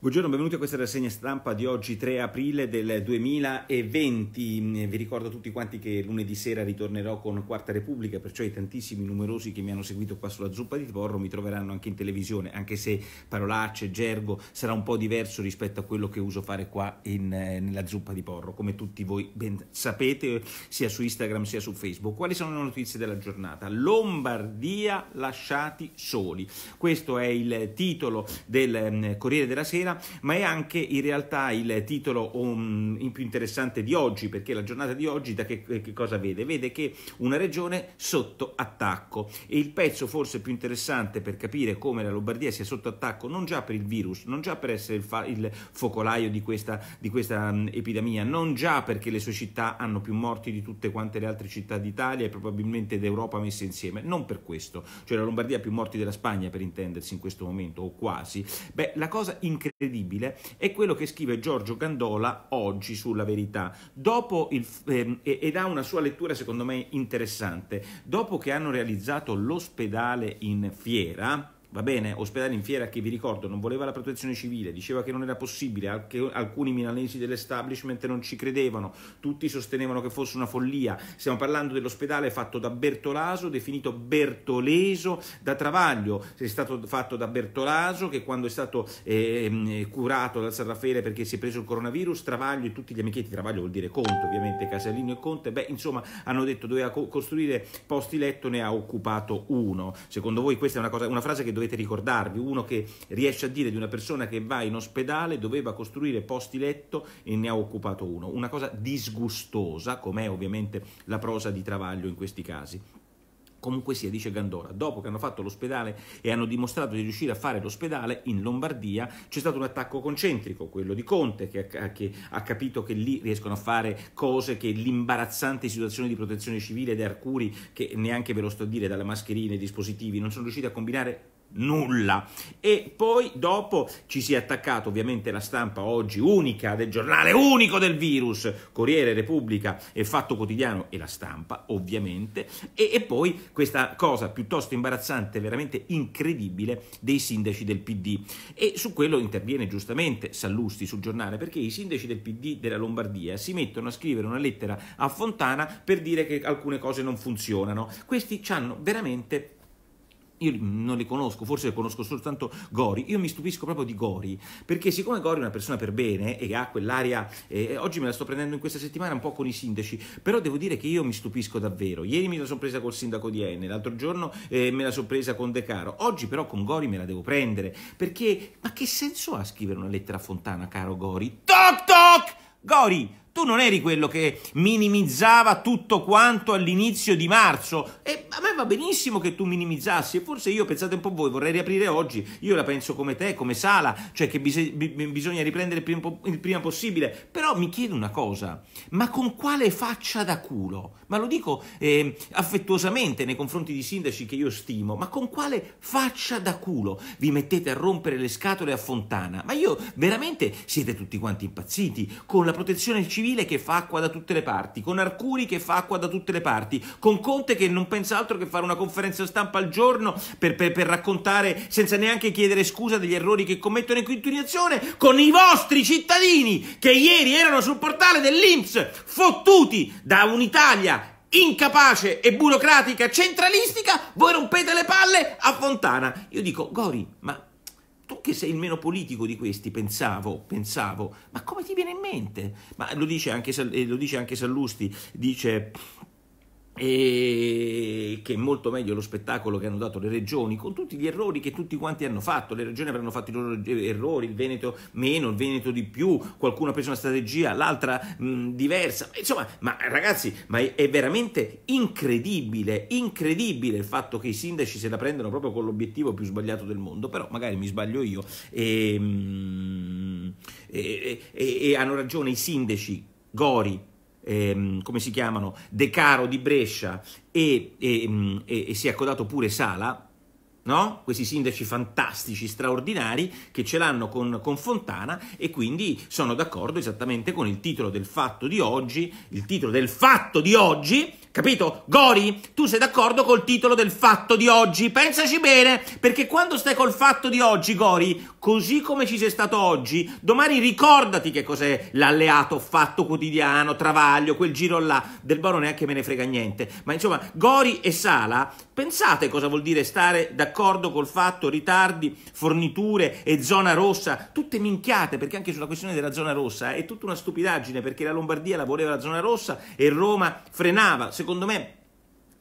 Buongiorno, benvenuti a questa rassegna stampa di oggi 3 aprile del 2020. Vi ricordo tutti quanti che lunedì sera ritornerò con Quarta Repubblica, perciò i tantissimi numerosi che mi hanno seguito qua sulla zuppa di Porro mi troveranno anche in televisione, anche se parolacce, gergo sarà un po' diverso rispetto a quello che uso fare qua in, eh, nella zuppa di Porro, come tutti voi ben sapete, sia su Instagram sia su Facebook. Quali sono le notizie della giornata? Lombardia lasciati soli. Questo è il titolo del mm, Corriere della Sera sera, ma è anche in realtà il titolo um, più interessante di oggi, perché la giornata di oggi da che, che cosa vede? Vede che una regione sotto attacco e il pezzo forse più interessante per capire come la Lombardia sia sotto attacco non già per il virus, non già per essere il, il focolaio di questa, di questa um, epidemia, non già perché le sue città hanno più morti di tutte quante le altre città d'Italia e probabilmente d'Europa messe insieme, non per questo, cioè la Lombardia ha più morti della Spagna per intendersi in questo momento o quasi, beh la cosa incredibile incredibile è quello che scrive Giorgio Gandola oggi sulla verità. Il, ehm, ed ha una sua lettura secondo me interessante. Dopo che hanno realizzato l'ospedale in fiera, va bene, ospedale in fiera che vi ricordo non voleva la protezione civile, diceva che non era possibile, che alcuni milanesi dell'establishment non ci credevano, tutti sostenevano che fosse una follia, stiamo parlando dell'ospedale fatto da Bertolaso, definito Bertoleso da Travaglio, è stato fatto da Bertolaso che quando è stato eh, curato dal San Raffaele perché si è preso il coronavirus, Travaglio e tutti gli amichetti, Travaglio vuol dire Conte ovviamente, Casalino e Conte, beh insomma hanno detto doveva costruire posti letto, ne ha occupato uno, secondo voi questa è una, cosa, una frase che dovete ricordarvi, uno che riesce a dire di una persona che va in ospedale doveva costruire posti letto e ne ha occupato uno, una cosa disgustosa, com'è ovviamente la prosa di Travaglio in questi casi. Comunque sia, dice Gandora, dopo che hanno fatto l'ospedale e hanno dimostrato di riuscire a fare l'ospedale in Lombardia, c'è stato un attacco concentrico, quello di Conte, che ha, che ha capito che lì riescono a fare cose che l'imbarazzante situazione di protezione civile ed Arcuri, che neanche ve lo sto a dire, dalle mascherine ai dispositivi, non sono riusciti a combinare nulla. E poi dopo ci si è attaccato ovviamente la stampa oggi unica del giornale unico del virus, Corriere, Repubblica e Fatto Quotidiano e la stampa ovviamente, e, e poi questa cosa piuttosto imbarazzante, veramente incredibile, dei sindaci del PD. E su quello interviene giustamente Sallusti sul giornale perché i sindaci del PD della Lombardia si mettono a scrivere una lettera a Fontana per dire che alcune cose non funzionano. Questi ci hanno veramente io non li conosco, forse conosco soltanto Gori, io mi stupisco proprio di Gori, perché siccome Gori è una persona per bene e ha quell'aria, eh, oggi me la sto prendendo in questa settimana un po' con i sindaci, però devo dire che io mi stupisco davvero, ieri me la sono presa col sindaco di Enne, l'altro giorno eh, me la sono presa con De Caro, oggi però con Gori me la devo prendere, perché ma che senso ha scrivere una lettera a Fontana, caro Gori? Toc toc! Gori! Tu non eri quello che minimizzava tutto quanto all'inizio di marzo e a me va benissimo che tu minimizzassi e forse io, pensate un po' voi, vorrei riaprire oggi, io la penso come te, come Sala, cioè che bis bisogna riprendere il prima, il prima possibile, però mi chiedo una cosa, ma con quale faccia da culo? Ma lo dico eh, affettuosamente nei confronti di sindaci che io stimo, ma con quale faccia da culo vi mettete a rompere le scatole a Fontana? Ma io veramente siete tutti quanti impazziti con la protezione civile Civile che fa acqua da tutte le parti, con Arcuri che fa acqua da tutte le parti, con Conte che non pensa altro che fare una conferenza stampa al giorno per, per, per raccontare senza neanche chiedere scusa degli errori che commettono in continuazione, con i vostri cittadini che ieri erano sul portale dell'Inps, fottuti da un'Italia incapace e burocratica centralistica, voi rompete le palle a Fontana. Io dico, Gori, ma che sei il meno politico di questi, pensavo, pensavo, ma come ti viene in mente? Ma lo dice anche, eh, lo dice anche Sallusti, dice e che è molto meglio lo spettacolo che hanno dato le regioni, con tutti gli errori che tutti quanti hanno fatto, le regioni avranno fatto i loro eh, errori, il Veneto meno, il Veneto di più, qualcuno ha preso una strategia, l'altra mh, diversa, insomma, ma ragazzi, ma è, veramente incredibile, incredibile il fatto che i sindaci se la prendano proprio con l'obiettivo più sbagliato del mondo, però magari mi sbaglio io e, mh, e, e, e hanno ragione i sindaci, Gori, ehm, come si chiamano, De Caro di Brescia e, e, mm, e, e si è accodato pure Sala, No? questi sindaci fantastici, straordinari, che ce l'hanno con, con, Fontana e quindi sono d'accordo esattamente con il titolo del fatto di oggi, il titolo del fatto di oggi, Capito? Gori, tu sei d'accordo col titolo del fatto di oggi? Pensaci bene, perché quando stai col fatto di oggi, Gori, così come ci sei stato oggi, domani ricordati che cos'è l'alleato fatto quotidiano, travaglio, quel giro là. Del Baro neanche me ne frega niente. Ma insomma, Gori e Sala, pensate cosa vuol dire stare d'accordo col fatto, ritardi, forniture e zona rossa, tutte minchiate, perché anche sulla questione della zona rossa è tutta una stupidaggine, perché la Lombardia la voleva la zona rossa e Roma frenava. Secondo secondo me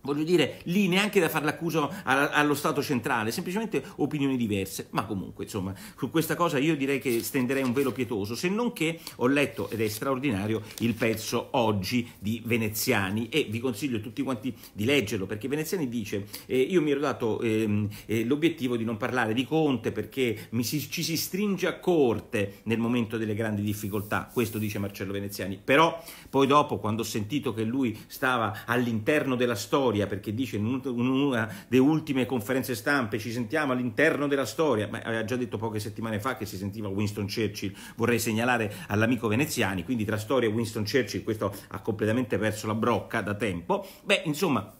Voglio dire, lì neanche da fare l'accuso allo Stato centrale, semplicemente opinioni diverse, ma comunque, insomma, su questa cosa io direi che stenderei un velo pietoso, se non che ho letto, ed è straordinario, il pezzo oggi di Veneziani e vi consiglio tutti quanti di leggerlo, perché Veneziani dice, eh, io mi ero dato eh, eh, l'obiettivo di non parlare di Conte perché si, ci si stringe a corte nel momento delle grandi difficoltà, questo dice Marcello Veneziani, però poi dopo, quando ho sentito che lui stava all'interno della storia, storia, perché dice in una delle ultime conferenze stampe ci sentiamo all'interno della storia, ma aveva già detto poche settimane fa che si sentiva Winston Churchill, vorrei segnalare all'amico veneziani, quindi tra storia e Winston Churchill questo ha completamente perso la brocca da tempo, beh insomma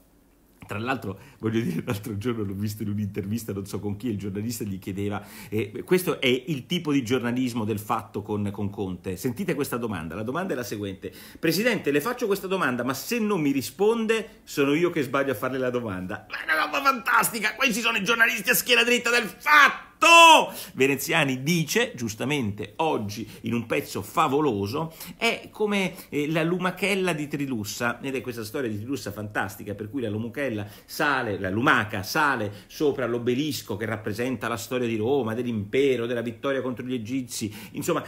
tra l'altro, voglio dire, l'altro giorno l'ho visto in un'intervista, non so con chi, il giornalista gli chiedeva, eh, questo è il tipo di giornalismo del fatto con, con, Conte. Sentite questa domanda, la domanda è la seguente. Presidente, le faccio questa domanda, ma se non mi risponde sono io che sbaglio a farle la domanda. Ma è una roba fantastica, questi sono i giornalisti a schiena dritta del fatto! fatto! Veneziani dice, giustamente, oggi in un pezzo favoloso, è come eh, la lumachella di Trilussa, ed è questa storia di Trilussa fantastica, per cui la lumachella sale, la lumaca sale sopra l'obelisco che rappresenta la storia di Roma, dell'impero, della vittoria contro gli egizi, insomma,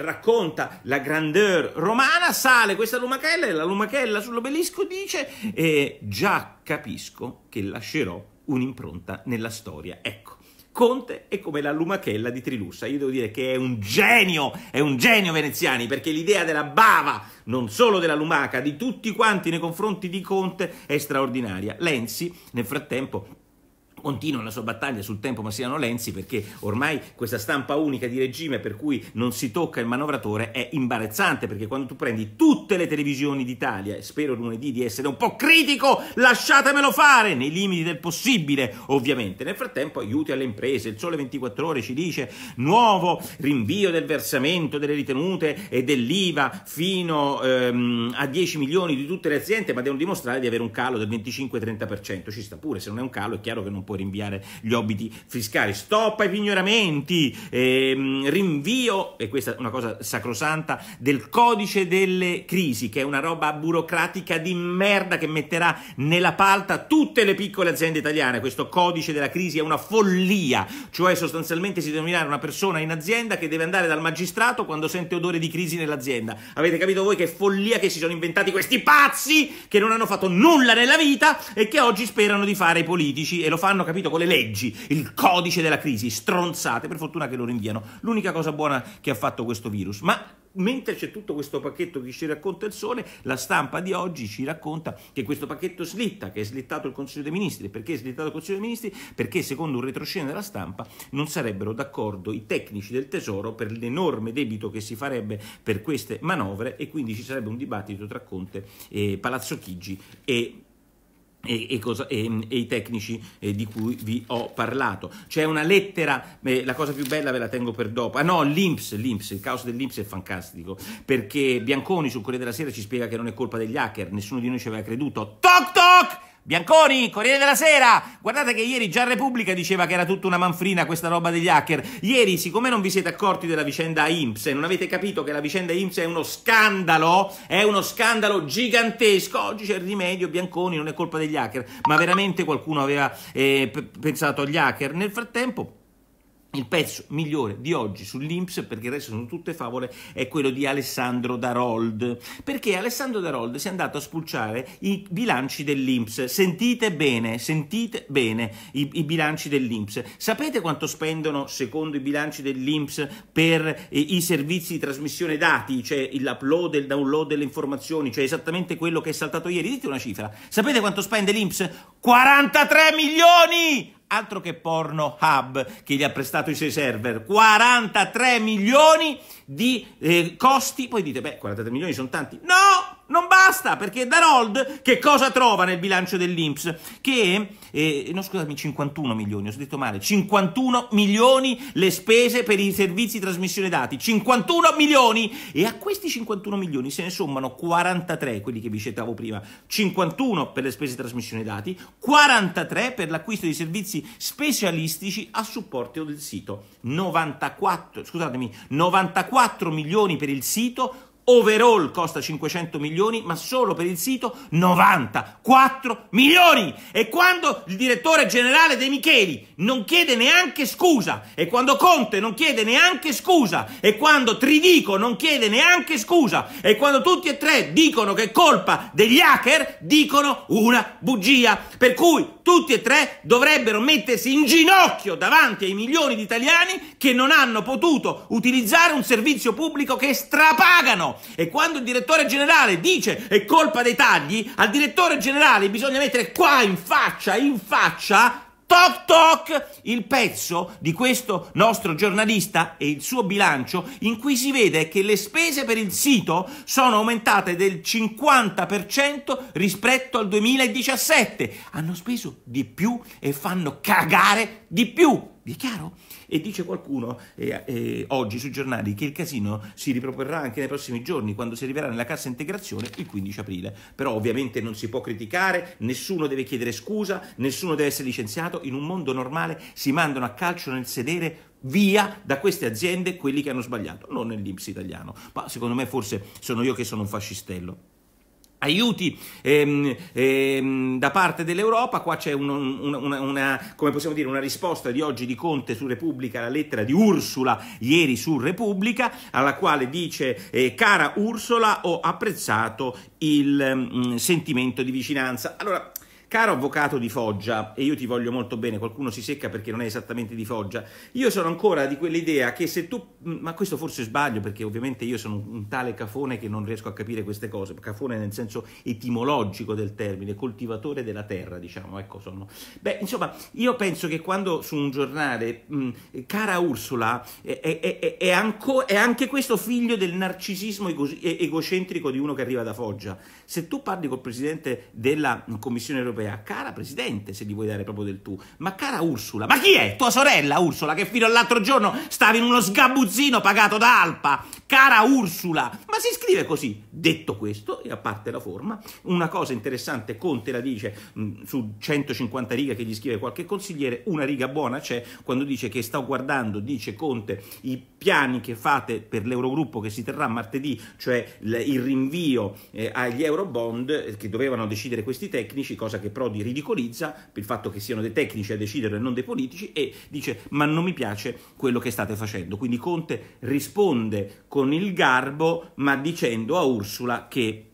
racconta la grandeur romana, sale questa lumachella e la lumachella sull'obelisco dice eh, già capisco che lascerò un'impronta nella storia. Ecco. Conte è come la lumachella di Trilussa. Io devo dire che è un genio, è un genio veneziani, perché l'idea della bava, non solo della lumaca, di tutti quanti nei confronti di Conte è straordinaria. Lenzi, nel frattempo, continua la sua battaglia sul tempo Massiano Lenzi perché ormai questa stampa unica di regime per cui non si tocca il manovratore è imbarazzante perché quando tu prendi tutte le televisioni d'Italia, e spero lunedì di essere un po' critico, lasciatemelo fare nei limiti del possibile ovviamente. Nel frattempo aiuti alle imprese, il Sole 24 ore ci dice nuovo rinvio del versamento delle ritenute e dell'IVA fino ehm, a 10 milioni di tutte le aziende ma devono dimostrare di avere un calo del 25-30%, ci sta pure, se non è un calo è chiaro che non puoi rinviare gli obiti fiscali, stop ai pignoramenti, ehm, rinvio, e questa è una cosa sacrosanta, del codice delle crisi, che è una roba burocratica di merda che metterà nella palta tutte le piccole aziende italiane. Questo codice della crisi è una follia, cioè sostanzialmente si deve nominare una persona in azienda che deve andare dal magistrato quando sente odore di crisi nell'azienda. Avete capito voi che follia che si sono inventati questi pazzi che non hanno fatto nulla nella vita e che oggi sperano di fare i politici e lo fanno capito, con le leggi, il codice della crisi, stronzate, per fortuna che lo rinviano. L'unica cosa buona che ha fatto questo virus. Ma mentre c'è tutto questo pacchetto che ci racconta il sole, la stampa di oggi ci racconta che questo pacchetto slitta, che è slittato il Consiglio dei Ministri. Perché è slittato il Consiglio dei Ministri? Perché secondo un retroscena della stampa non sarebbero d'accordo i tecnici del Tesoro per l'enorme debito che si farebbe per queste manovre e quindi ci sarebbe un dibattito tra Conte, e Palazzo Chigi e e, e, cosa, e, e, i tecnici eh, di cui vi ho parlato. C'è una lettera, eh, la cosa più bella ve la tengo per dopo. Ah no, l'Inps, l'Inps il caos dell'Inps è fantastico, perché Bianconi sul Corriere della Sera ci spiega che non è colpa degli hacker, nessuno di noi ci aveva creduto. Toc toc! Bianconi, Corriere della Sera, guardate che ieri già Repubblica diceva che era tutta una manfrina questa roba degli hacker. Ieri, siccome non vi siete accorti della vicenda IMSS e non avete capito che la vicenda IMSS è uno scandalo, è uno scandalo gigantesco, oggi c'è il rimedio, Bianconi non è colpa degli hacker, ma veramente qualcuno aveva eh, pensato agli hacker. Nel frattempo... Il pezzo migliore di oggi sull'Inps, perché il resto sono tutte favole, è quello di Alessandro Darold. Perché Alessandro Darold si è andato a spulciare i bilanci dell'Inps. Sentite bene, sentite bene i, i bilanci dell'Inps. Sapete quanto spendono, secondo i bilanci dell'Inps, per eh, i servizi di trasmissione dati, cioè l'upload e il download delle informazioni, cioè esattamente quello che è saltato ieri? Dite una cifra. Sapete quanto spende l'Inps? 43 milioni! altro che porno hub che gli ha prestato i suoi server, 43 milioni di eh, costi, poi dite, beh, 43 milioni sono tanti, no! Non basta, perché Darold che cosa trova nel bilancio dell'Inps? Che, eh, no scusami, 51 milioni, ho detto male, 51 milioni le spese per i servizi di trasmissione dati, 51 milioni! E a questi 51 milioni se ne sommano 43, quelli che vi citavo prima, 51 per le spese di trasmissione dati, 43 per l'acquisto di servizi specialistici a supporto del sito, 94, scusatemi, 94 milioni per il sito, Overall costa 500 milioni, ma solo per il sito 94 milioni. E quando il direttore generale De Micheli non chiede neanche scusa, e quando Conte non chiede neanche scusa, e quando Tridico non chiede neanche scusa, e quando tutti e tre dicono che è colpa degli hacker, dicono una bugia. Per cui tutti e tre dovrebbero mettersi in ginocchio davanti ai milioni di italiani che non hanno potuto utilizzare un servizio pubblico che strapagano. E quando il direttore generale dice è colpa dei tagli, al direttore generale bisogna mettere qua in faccia, in faccia, Toc toc! Il pezzo di questo nostro giornalista e il suo bilancio in cui si vede che le spese per il sito sono aumentate del 50% rispetto al 2017. Hanno speso di più e fanno cagare di più. Vi è chiaro? E dice qualcuno eh, eh, oggi sui giornali che il casino si riproporrà anche nei prossimi giorni, quando si arriverà nella cassa integrazione il 15 aprile. Però ovviamente non si può criticare, nessuno deve chiedere scusa, nessuno deve essere licenziato. In un mondo normale si mandano a calcio nel sedere via da queste aziende quelli che hanno sbagliato, non nell'Inps italiano, ma secondo me forse sono io che sono un fascistello aiuti ehm, ehm, da parte dell'Europa, qua c'è un, un, una, una, dire, una, risposta di oggi di Conte su Repubblica, la lettera di Ursula ieri su Repubblica, alla quale dice eh, cara Ursula ho apprezzato il mh, mm, sentimento di vicinanza. Allora, Caro avvocato di Foggia, e io ti voglio molto bene, qualcuno si secca perché non è esattamente di Foggia, io sono ancora di quell'idea che se tu, ma questo forse sbaglio perché ovviamente io sono un tale cafone che non riesco a capire queste cose, cafone nel senso etimologico del termine, coltivatore della terra, diciamo, ecco sono. Beh, insomma, io penso che quando su un giornale, mh, cara Ursula, è, è, è, è, anco, è anche questo figlio del narcisismo ego, egocentrico di uno che arriva da Foggia, se tu parli col presidente della Commissione europea, Vittoria, cara Presidente, se gli vuoi dare proprio del tu, ma cara Ursula, ma chi è? Tua sorella Ursula, che fino all'altro giorno stavi in uno sgabuzzino pagato da Alpa, cara Ursula, ma si scrive così. Detto questo, e a parte la forma, una cosa interessante, Conte la dice mh, mm, su 150 righe che gli scrive qualche consigliere, una riga buona c'è quando dice che sta guardando, dice Conte, i piani che fate per l'Eurogruppo che si terrà martedì, cioè il rinvio eh, agli Eurobond, eh, che dovevano decidere questi tecnici, cosa che che Prodi ridicolizza per il fatto che siano dei tecnici a decidere e non dei politici e dice ma non mi piace quello che state facendo. Quindi Conte risponde con il garbo ma dicendo a Ursula che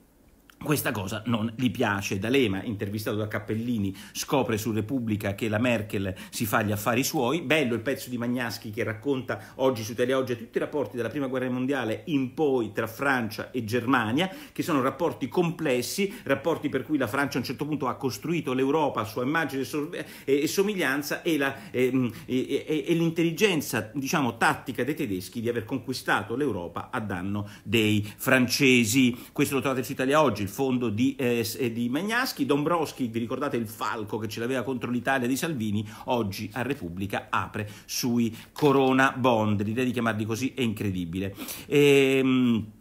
questa cosa non gli piace. D'Alema, intervistato da Cappellini, scopre su Repubblica che la Merkel si fa gli affari suoi. Bello il pezzo di Magnaschi che racconta oggi su Italia Teleoggia tutti i rapporti dalla Prima Guerra Mondiale in poi tra Francia e Germania, che sono rapporti complessi, rapporti per cui la Francia a un certo punto ha costruito l'Europa a sua immagine e somiglianza e, la, mm, e, e, e l'intelligenza, diciamo, tattica dei tedeschi di aver conquistato l'Europa a danno dei francesi. Questo lo trovate su Italia Oggi, fondo di, eh, eh di Magnaschi, Dombrowski, vi ricordate il falco che ce l'aveva contro l'Italia di Salvini, oggi a Repubblica apre sui Corona Bond, l'idea di chiamarli così è incredibile. Ehm...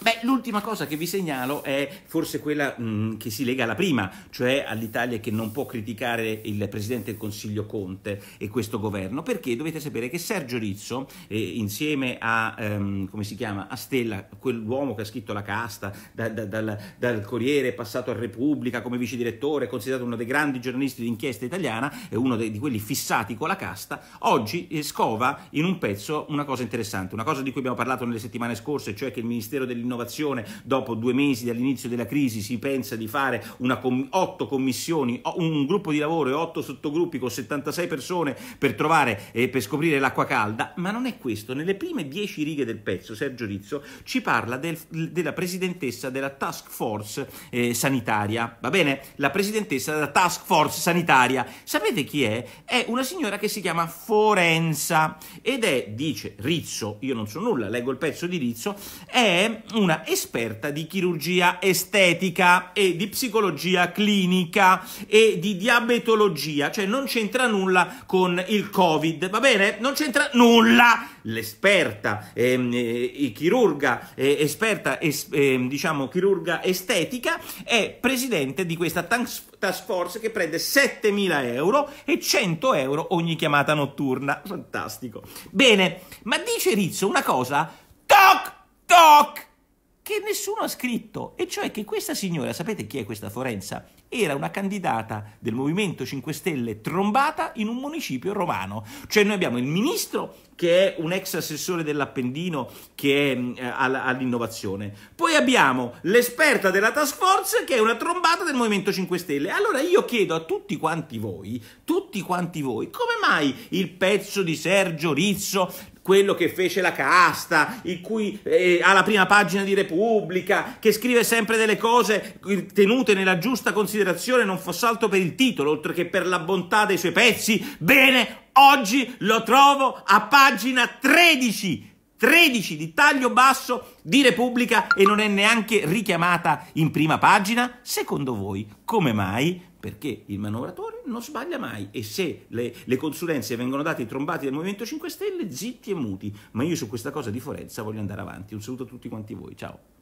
Beh, l'ultima cosa che vi segnalo è forse quella mh, che si lega alla prima, cioè all'Italia che non può criticare il Presidente del Consiglio Conte e questo governo, perché dovete sapere che Sergio Rizzo, eh, insieme a, ehm, chiama, a Stella, quell'uomo che ha scritto la casta, da, da, dal, dal, Corriere, passato a Repubblica come vice direttore, considerato uno dei grandi giornalisti d'inchiesta italiana, e uno dei, di quelli fissati con la casta, oggi eh, scova in un pezzo una cosa interessante, una cosa di cui abbiamo parlato nelle settimane scorse, cioè che il Ministero del dell'innovazione, dopo due mesi dall'inizio della crisi, si pensa di fare com otto commissioni, un gruppo di lavoro e otto sottogruppi con 76 persone per trovare e eh, per scoprire l'acqua calda, ma non è questo. Nelle prime dieci righe del pezzo, Sergio Rizzo ci parla del, della presidentessa della task force eh, sanitaria, va bene? La presidentessa della task force sanitaria. Sapete chi è? È una signora che si chiama Forenza ed è, dice Rizzo, io non so nulla, leggo il pezzo di Rizzo, è una esperta di chirurgia estetica e di psicologia clinica e di diabetologia, cioè non c'entra nulla con il Covid, va bene? Non c'entra nulla! L'esperta, ehm, eh, chirurga, eh, esperta, es, eh, diciamo, chirurga estetica, è presidente di questa task force che prende 7.000 euro e 100 euro ogni chiamata notturna. Fantastico. Bene, ma dice Rizzo una cosa, toc, toc, nessuno ha scritto, e cioè che questa signora, sapete chi è questa Forenza? Era una candidata del Movimento 5 Stelle trombata in un municipio romano. Cioè noi abbiamo il ministro che è un ex assessore dell'Appendino che è mm, eh, all'innovazione. Poi abbiamo l'esperta della task force che è una trombata del Movimento 5 Stelle. Allora io chiedo a tutti quanti voi, tutti quanti voi, come mai il pezzo di Sergio Rizzo quello che fece la casta, il cui eh, ha la prima pagina di Repubblica, che scrive sempre delle cose tenute nella giusta considerazione, non fosse altro per il titolo, oltre che per la bontà dei suoi pezzi, bene, oggi lo trovo a pagina 13. 13 di taglio basso di Repubblica e non è neanche richiamata in prima pagina? Secondo voi, come mai? perché il manovratore non sbaglia mai e se le, le consulenze vengono date ai trombati del Movimento 5 Stelle, zitti e muti. Ma io su questa cosa di Forenza voglio andare avanti. Un saluto a tutti quanti voi, ciao.